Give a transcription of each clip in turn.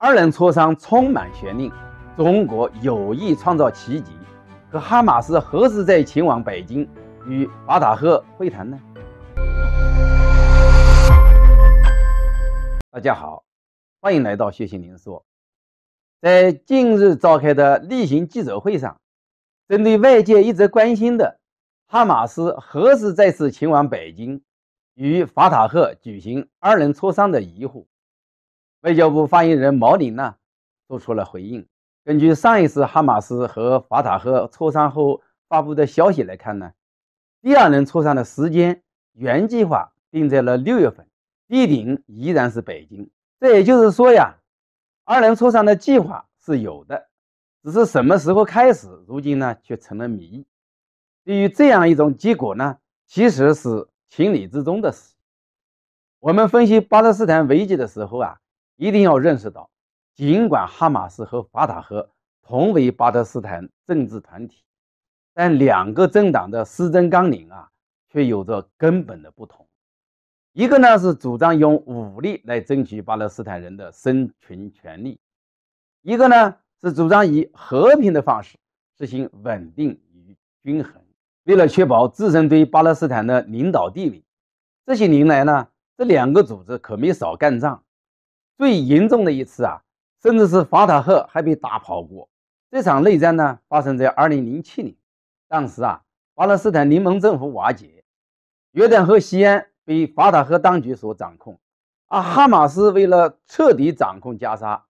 二人磋商充满悬念，中国有意创造奇迹，可哈马斯何时再前往北京与法塔赫会谈呢？大家好，欢迎来到谢谢您说。在近日召开的例行记者会上，针对外界一直关心的哈马斯何时再次前往北京与法塔赫举行二人磋商的疑惑。外交部发言人毛宁呢，做出了回应。根据上一次哈马斯和法塔赫磋商后发布的消息来看呢，第二轮磋商的时间原计划定在了六月份，地点依然是北京。这也就是说呀，二轮磋商的计划是有的，只是什么时候开始，如今呢却成了谜。对于这样一种结果呢，其实是情理之中的事。我们分析巴勒斯坦危机的时候啊。一定要认识到，尽管哈马斯和法塔赫同为巴勒斯坦政治团体，但两个政党的施政纲领啊，却有着根本的不同。一个呢是主张用武力来争取巴勒斯坦人的生存权利，一个呢是主张以和平的方式实行稳定与均衡。为了确保自身对巴勒斯坦的领导地位，这些年来呢，这两个组织可没少干仗。最严重的一次啊，甚至是法塔赫还被打跑过。这场内战呢，发生在二零零七年，当时啊，巴勒斯坦联盟政府瓦解，约旦河西岸被法塔赫当局所掌控，而哈马斯为了彻底掌控加沙，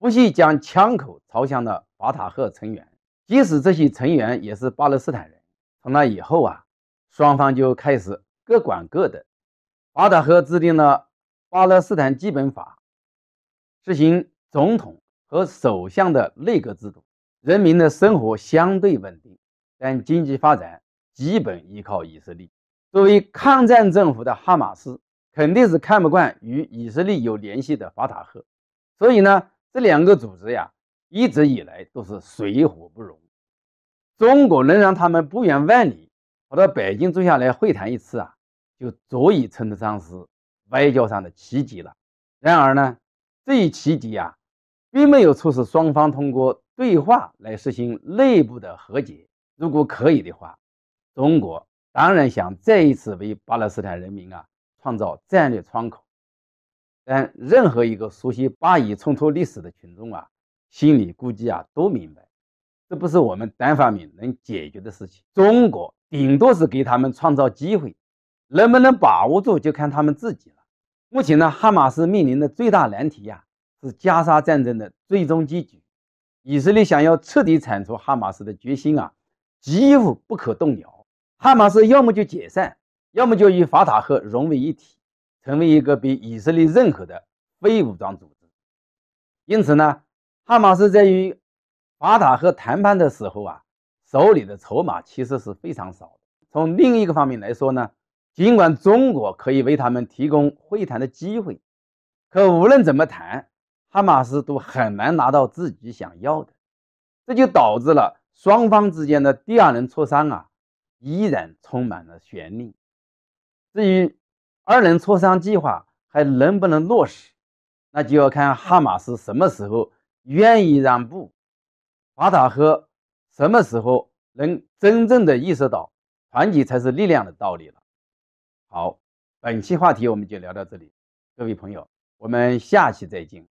不惜将枪口朝向了法塔赫成员，即使这些成员也是巴勒斯坦人。从那以后啊，双方就开始各管各的。法塔赫制定了巴勒斯坦基本法。实行总统和首相的内阁制度，人民的生活相对稳定，但经济发展基本依靠以色列。作为抗战政府的哈马斯肯定是看不惯与以色列有联系的法塔赫，所以呢，这两个组织呀，一直以来都是水火不容。中国能让他们不远万里跑到北京坐下来会谈一次啊，就足以称得上是外交上的奇迹了。然而呢？这一奇敌啊，并没有促使双方通过对话来实行内部的和解。如果可以的话，中国当然想再一次为巴勒斯坦人民啊创造战略窗口。但任何一个熟悉巴以冲突历史的群众啊，心里估计啊都明白，这不是我们单方面能解决的事情。中国顶多是给他们创造机会，能不能把握住就看他们自己了。目前呢，哈马斯面临的最大难题呀，是加沙战争的最终结局。以色列想要彻底铲除哈马斯的决心啊，几乎不可动摇。哈马斯要么就解散，要么就与法塔赫融为一体，成为一个被以色列认可的非武装组织。因此呢，哈马斯在与法塔赫谈判的时候啊，手里的筹码其实是非常少的。从另一个方面来说呢。尽管中国可以为他们提供会谈的机会，可无论怎么谈，哈马斯都很难拿到自己想要的。这就导致了双方之间的第二轮磋商啊，依然充满了悬念。至于二轮磋商计划还能不能落实，那就要看哈马斯什么时候愿意让步，法塔赫什么时候能真正的意识到团结才是力量的道理了。好，本期话题我们就聊到这里。各位朋友，我们下期再见。